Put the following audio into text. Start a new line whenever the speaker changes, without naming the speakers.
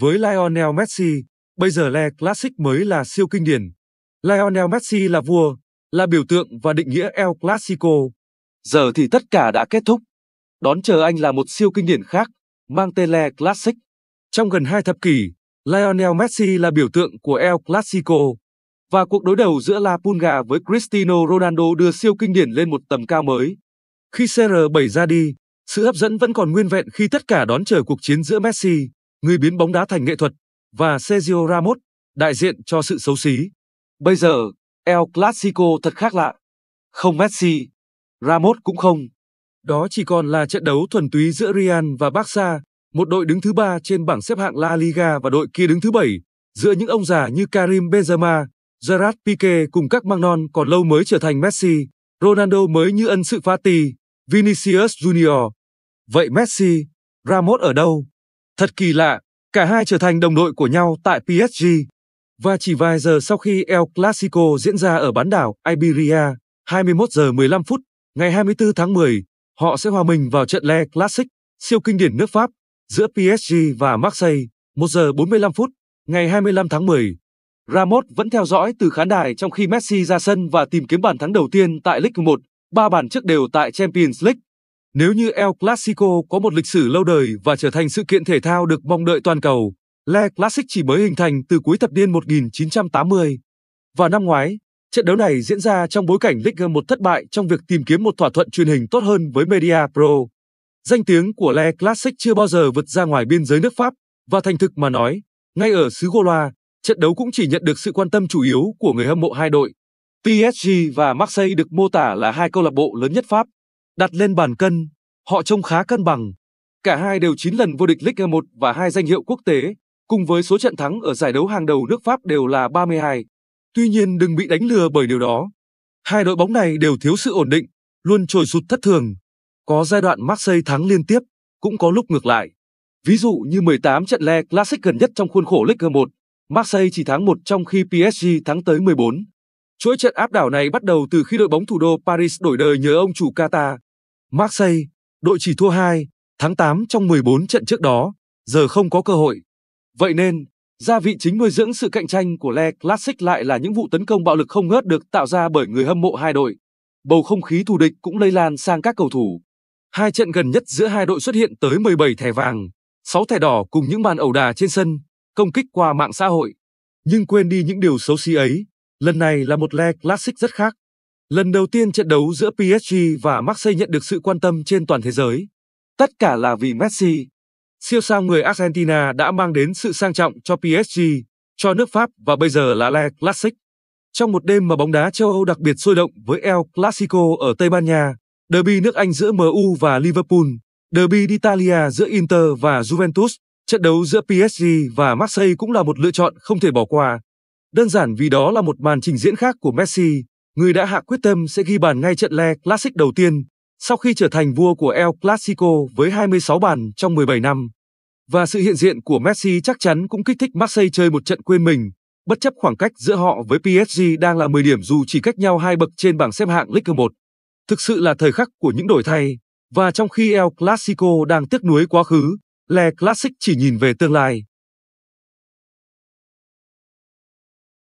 Với Lionel Messi, bây giờ Le Classic mới là siêu kinh điển. Lionel Messi là vua, là biểu tượng và định nghĩa El Clasico. Giờ thì tất cả đã kết thúc. Đón chờ anh là một siêu kinh điển khác, mang tên Le Classic. Trong gần hai thập kỷ, Lionel Messi là biểu tượng của El Clasico. Và cuộc đối đầu giữa La Pulga với Cristiano Ronaldo đưa siêu kinh điển lên một tầm cao mới. Khi CR7 ra đi, sự hấp dẫn vẫn còn nguyên vẹn khi tất cả đón chờ cuộc chiến giữa Messi, người biến bóng đá thành nghệ thuật, và Sergio Ramos, đại diện cho sự xấu xí. Bây giờ, El Clasico thật khác lạ. Không Messi, Ramos cũng không. Đó chỉ còn là trận đấu thuần túy giữa Real và Barca, một đội đứng thứ ba trên bảng xếp hạng La Liga và đội kia đứng thứ bảy, giữa những ông già như Karim Benzema, Gerard Pique cùng các mang non còn lâu mới trở thành Messi, Ronaldo mới như ân sự Fati, Vinicius Junior. Vậy Messi, Ramos ở đâu? Thật kỳ lạ, cả hai trở thành đồng đội của nhau tại PSG. Và chỉ vài giờ sau khi El Clasico diễn ra ở bán đảo Iberia, 21 giờ 15 phút, ngày 24 tháng 10, họ sẽ hòa mình vào trận Le Classic, siêu kinh điển nước Pháp, giữa PSG và Marseille, 1 giờ 45 phút, ngày 25 tháng 10. Ramos vẫn theo dõi từ khán đài trong khi Messi ra sân và tìm kiếm bàn thắng đầu tiên tại League 1, ba bàn trước đều tại Champions League. Nếu như El Clasico có một lịch sử lâu đời và trở thành sự kiện thể thao được mong đợi toàn cầu, Le Classic chỉ mới hình thành từ cuối thập niên 1980. Và năm ngoái, trận đấu này diễn ra trong bối cảnh Ligue 1 thất bại trong việc tìm kiếm một thỏa thuận truyền hình tốt hơn với Media Pro. Danh tiếng của Le Classic chưa bao giờ vượt ra ngoài biên giới nước Pháp, và thành thực mà nói, ngay ở xứ Gola, trận đấu cũng chỉ nhận được sự quan tâm chủ yếu của người hâm mộ hai đội. PSG và Marseille được mô tả là hai câu lạc bộ lớn nhất Pháp đặt lên bàn cân, họ trông khá cân bằng. Cả hai đều 9 lần vô địch Ligue 1 và hai danh hiệu quốc tế, cùng với số trận thắng ở giải đấu hàng đầu nước Pháp đều là 32. Tuy nhiên đừng bị đánh lừa bởi điều đó. Hai đội bóng này đều thiếu sự ổn định, luôn trồi sụt thất thường. Có giai đoạn Marseille thắng liên tiếp, cũng có lúc ngược lại. Ví dụ như 18 trận Le Classic gần nhất trong khuôn khổ Ligue 1, Marseille chỉ thắng 1 trong khi PSG thắng tới 14. Chuỗi trận áp đảo này bắt đầu từ khi đội bóng thủ đô Paris đổi đời nhờ ông chủ Qatar, Marseille, đội chỉ thua 2 tháng 8 trong 14 trận trước đó, giờ không có cơ hội. Vậy nên, gia vị chính nuôi dưỡng sự cạnh tranh của Le Classic lại là những vụ tấn công bạo lực không ngớt được tạo ra bởi người hâm mộ hai đội. Bầu không khí thù địch cũng lây lan sang các cầu thủ. Hai trận gần nhất giữa hai đội xuất hiện tới 17 thẻ vàng, 6 thẻ đỏ cùng những màn ẩu đà trên sân, công kích qua mạng xã hội. Nhưng quên đi những điều xấu xí ấy, lần này là một Le Classic rất khác. Lần đầu tiên trận đấu giữa PSG và Marseille nhận được sự quan tâm trên toàn thế giới. Tất cả là vì Messi. Siêu sao người Argentina đã mang đến sự sang trọng cho PSG, cho nước Pháp và bây giờ là Le Classic. Trong một đêm mà bóng đá châu Âu đặc biệt sôi động với El Clasico ở Tây Ban Nha, derby nước Anh giữa MU và Liverpool, derby d'Italia giữa Inter và Juventus, trận đấu giữa PSG và Marseille cũng là một lựa chọn không thể bỏ qua. Đơn giản vì đó là một màn trình diễn khác của Messi, người đã hạ quyết tâm sẽ ghi bàn ngay trận Le Classic đầu tiên sau khi trở thành vua của El Clasico với 26 bàn trong 17 năm. Và sự hiện diện của Messi chắc chắn cũng kích thích Marseille chơi một trận quên mình, bất chấp khoảng cách giữa họ với PSG đang là 10 điểm dù chỉ cách nhau hai bậc trên bảng xếp hạng Ligue 1. Thực sự là thời khắc của những đổi thay, và trong khi El Clasico đang tiếc nuối quá khứ, Le Classic chỉ nhìn về tương lai.